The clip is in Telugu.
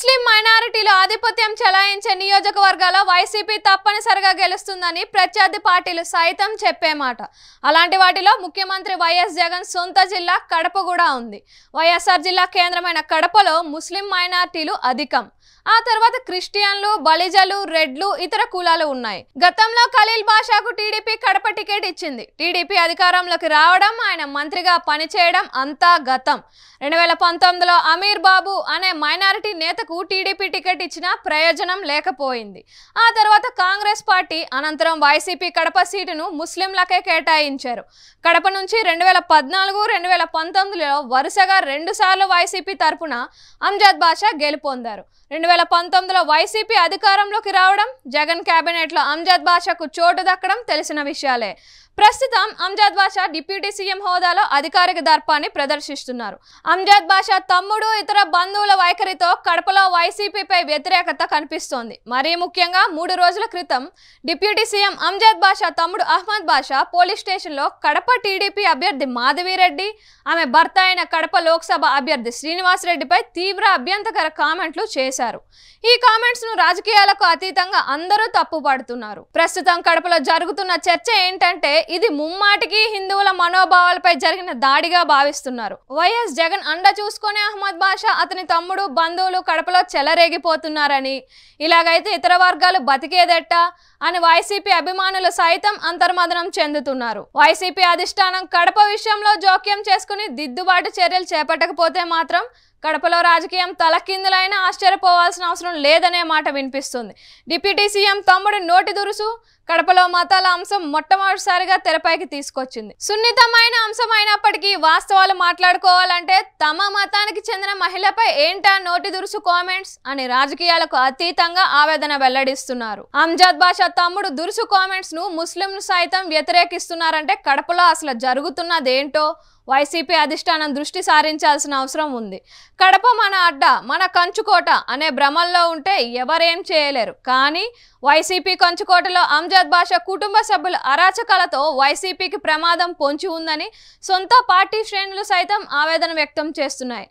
ముస్లిం మైనారిటీలు ఆధిపత్యం చెలాయించే నియోజకవర్గాల వైసీపీ తప్పనిసరిగా గెలుస్తుందని ప్రత్యర్థి పార్టీలు సైతం చెప్పే మాట అలాంటి వాటిలో ముఖ్యమంత్రి వైఎస్ జగన్ సొంత జిల్లా కడప కూడా ఉంది వైఎస్ఆర్ జిల్లా కేంద్రమైన కడపలో ముస్లిం మైనారిటీలు అధికం ఆ తర్వాత క్రిస్టియన్లు బలిజలు రెడ్లు ఇతర కులాలు ఉన్నాయి గతంలో ఖలీల్ బాషాకు టీడీపీ కడప టికెట్ ఇచ్చింది టీడీపీ అధికారంలోకి రావడం ఆయన మంత్రిగా పనిచేయడం అంతా గతం రెండు వేల పంతొమ్మిదిలో అమీర్ బాబు అనే మైనారిటీ నేతకు టీడీపీ టికెట్ ఇచ్చిన ప్రయోజనం లేకపోయింది ఆ తర్వాత కాంగ్రెస్ పార్టీ అనంతరం వైసీపీ కడప సీటును ముస్లింలకే కేటాయించారు కడప నుంచి రెండు వేల పద్నాలుగు రెండు వేల పంతొమ్మిదిలో వరుసగా రెండుసార్లు వైసీపీ తరపున అంజాద్ బాషా గెలుపొందారు రెండు వేల పంతొమ్మిదిలో వైసీపీ అధికారంలోకి రావడం జగన్ కేబినెట్లో అంజద్ బాషాకు చోటు దక్కడం తెలిసిన విషయాలే ప్రస్తుతం అంజాద్ బాషా డిప్యూటీ సీఎం హోదాలో అధికారిక దర్పాన్ని ప్రదర్శిస్తున్నారు అంజాద్ బాషా తమ్ముడు ఇతర బంధువుల వైఖరితో కడపలో వైసీపీపై వ్యతిరేకత కనిపిస్తోంది మరీ ముఖ్యంగా మూడు రోజుల క్రితం డిప్యూటీ సీఎం అంజాద్ బాషా తమ్ముడు అహ్మద్ బాషా పోలీస్ స్టేషన్లో కడప టీడీపీ అభ్యర్థి మాధవిరెడ్డి ఆమె భర్త అయిన కడప లోక్సభ అభ్యర్థి శ్రీనివాసరెడ్డిపై తీవ్ర అభ్యంతకర కామెంట్లు చేశారు ఈ కామెంట్స్ ను రాజకీయాలకు అతీతంగా అందరూ తప్పుపడుతున్నారు ప్రస్తుతం కడపలో జరుగుతున్న చర్చ ఏంటంటే ఇది ముమ్మాటికి హిందువుల మనోభావాలపై జరిగిన దాడిగా భావిస్తున్నారు వైఎస్ జగన్ అండ చూసుకునే అహ్మద్ బాషా అతని తమ్ముడు బంధువులు కడపలో చెలరేగిపోతున్నారని ఇలాగైతే ఇతర వర్గాలు బతికేదెట్టా అని వైసీపీ అభిమానులు సైతం అంతర్మదనం చెందుతున్నారు వైసీపీ అధిష్టానం కడప విషయంలో జోక్యం చేసుకుని దిద్దుబాటు చర్యలు చేపట్టకపోతే మాత్రం కడపలో రాజకీయం తలకిందులైనా ఆశ్చర్యపోవాల్సిన అవసరం లేదనే మాట వినిపిస్తుంది డిప్యూటీ సీఎం తమ్ముడు నోటి దురుసు కడపలో మతాల అంశం మొట్టమొదటిసారిగా తెరపైకి తీసుకొచ్చింది సున్నితమైన అంశం అయినప్పటికీ వాస్తవాలు మాట్లాడుకోవాలంటే తమ మతానికి చెందిన మహిళపై ఏంటా నోటి దురుసు కామెంట్స్ అని రాజకీయాలకు అతీతంగా ఆవేదన వెల్లడిస్తున్నారు అంజాద్ బాషా తమ్ముడు దురుసు కామెంట్స్ ను ముస్లింలు సైతం వ్యతిరేకిస్తున్నారంటే కడపలో అసలు జరుగుతున్నదేంటో వైసీపీ అధిష్టానం దృష్టి సారించాల్సిన అవసరం ఉంది కడప మన అడ్డ మన కంచుకోట అనే భ్రమల్లో ఉంటే ఎవరేం చేయలేరు కానీ వైసీపీ కంచుకోటలో అంజద్ బాషా కుటుంబ సభ్యుల అరాచకాలతో వైసీపీకి ప్రమాదం పొంచి ఉందని సొంత పార్టీ శ్రేణులు సైతం ఆవేదన వ్యక్తం చేస్తున్నాయి